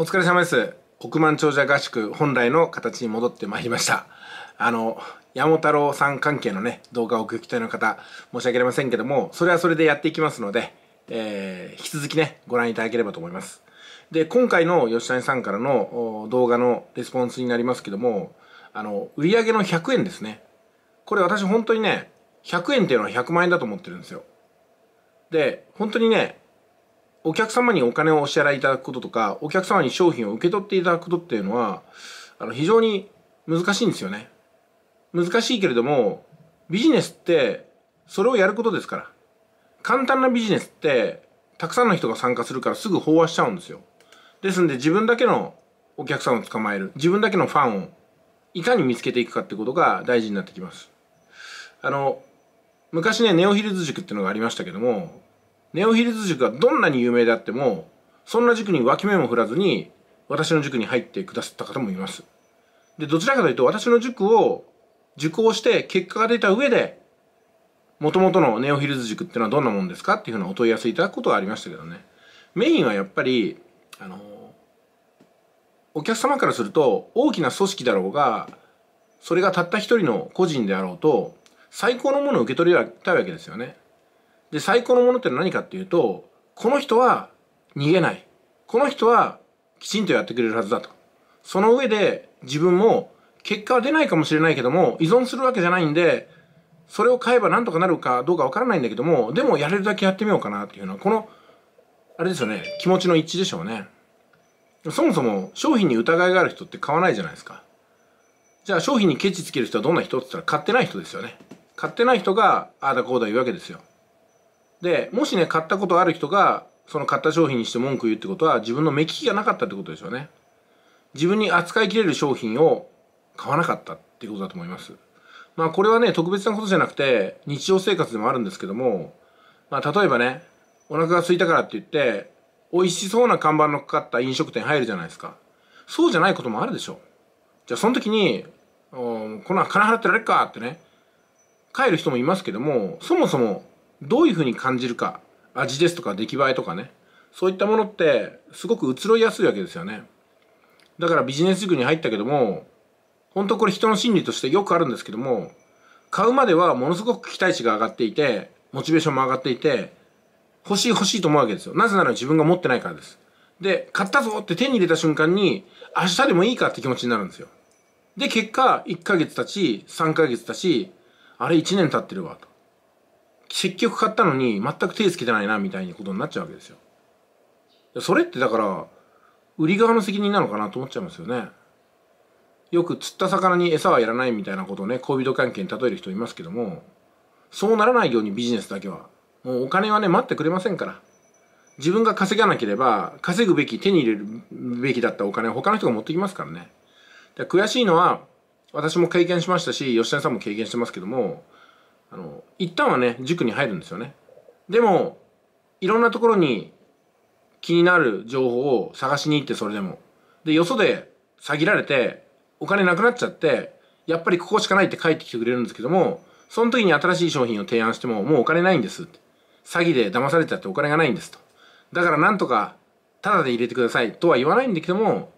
お疲れ様です。億万長者合宿本来の形に戻ってまいりました。あの、山太郎さん関係のね、動画をお聞きたいの方、申し訳ありませんけども、それはそれでやっていきますので、えー、引き続きね、ご覧いただければと思います。で、今回の吉谷さんからの動画のレスポンスになりますけども、あの、売上の100円ですね。これ私本当にね、100円っていうのは100万円だと思ってるんですよ。で、本当にね、お客様にお金をお支払いいただくこととか、お客様に商品を受け取っていただくことっていうのは、あの、非常に難しいんですよね。難しいけれども、ビジネスって、それをやることですから。簡単なビジネスって、たくさんの人が参加するからすぐ飽和しちゃうんですよ。ですんで自分だけのお客さんを捕まえる、自分だけのファンをいかに見つけていくかってことが大事になってきます。あの、昔ね、ネオヒルズ塾っていうのがありましたけども、ネオヒルズ塾がどんなに有名であっても、そんな塾に脇目も振らずに、私の塾に入ってくださった方もいます。で、どちらかというと、私の塾を受講して結果が出た上で、元々のネオヒルズ塾っていうのはどんなもんですかっていうふうなお問い合わせいただくことはありましたけどね。メインはやっぱり、あの、お客様からすると大きな組織だろうが、それがたった一人の個人であろうと、最高のものを受け取りたいわけですよね。で最高のものって何かっていうとこの人は逃げないこの人はきちんとやってくれるはずだとその上で自分も結果は出ないかもしれないけども依存するわけじゃないんでそれを買えば何とかなるかどうかわからないんだけどもでもやれるだけやってみようかなっていうのはこのあれですよね気持ちの一致でしょうねそもそも商品に疑いがある人って買わないじゃないですかじゃあ商品にケチつける人はどんな人って言ったら買ってない人ですよね買ってない人がああだこうだ言うわけですよでもしね買ったことある人がその買った商品にして文句言うってことは自分の目利きがなかったってことですよね自分に扱いきれる商品を買わなかったっていうことだと思いますまあこれはね特別なことじゃなくて日常生活でもあるんですけどもまあ例えばねお腹が空いたからって言って美味しそうな看板のかかった飲食店入るじゃないですかそうじゃないこともあるでしょじゃあその時にこの金払ってられっかってね帰る人もいますけどもそもそもどういうふうに感じるか味ですとか出来栄えとかねそういったものってすごく移ろいやすいわけですよねだからビジネス塾に入ったけども本当これ人の心理としてよくあるんですけども買うまではものすごく期待値が上がっていてモチベーションも上がっていて欲しい欲しいと思うわけですよなぜなら自分が持ってないからですで買ったぞって手に入れた瞬間に明日でもいいかって気持ちになるんですよで結果1ヶ月たち3ヶ月たちあれ1年経ってるわと結局買ったのに全く手つけてないなみたいなことになっちゃうわけですよ。それってだから売り側の責任なのかなと思っちゃいますよね。よく釣った魚に餌はいらないみたいなことをね恋人関係に例える人いますけどもそうならないようにビジネスだけはもうお金はね待ってくれませんから自分が稼がなければ稼ぐべき手に入れるべきだったお金は他の人が持ってきますからね。悔しいのは私も経験しましたし吉田さんも経験してますけどもあの一旦はね塾に入るんですよねでもいろんなところに気になる情報を探しに行ってそれでもでよそで詐欺られてお金なくなっちゃってやっぱりここしかないって帰ってきてくれるんですけどもその時に新しい商品を提案してももうお金ないんです詐欺で騙されちゃってお金がないんですとだからなんとかタダで入れてくださいとは言わないんだけども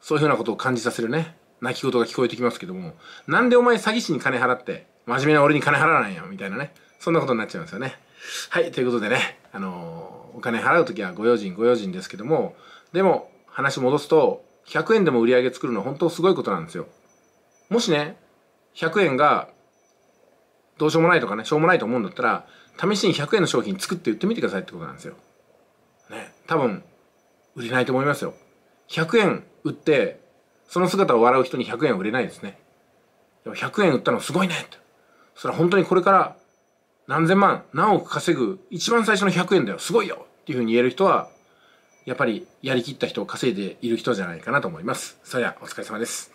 そういうふうなことを感じさせるね泣き言が聞こえてきますけども、なんでお前詐欺師に金払って、真面目な俺に金払わないよ、みたいなね。そんなことになっちゃいますよね。はい、ということでね、あのー、お金払う時はご用心ご用心ですけども、でも、話戻すと、100円でも売り上げ作るのは本当すごいことなんですよ。もしね、100円が、どうしようもないとかね、しょうもないと思うんだったら、試しに100円の商品作って売ってみてくださいってことなんですよ。ね、多分、売れないと思いますよ。100円売ってその姿を笑う人に100円売れないですね。でも100円売ったのすごいねと。それは本当にこれから何千万、何億稼ぐ一番最初の100円だよ。すごいよっていうふうに言える人は、やっぱりやりきった人を稼いでいる人じゃないかなと思います。それではお疲れ様です。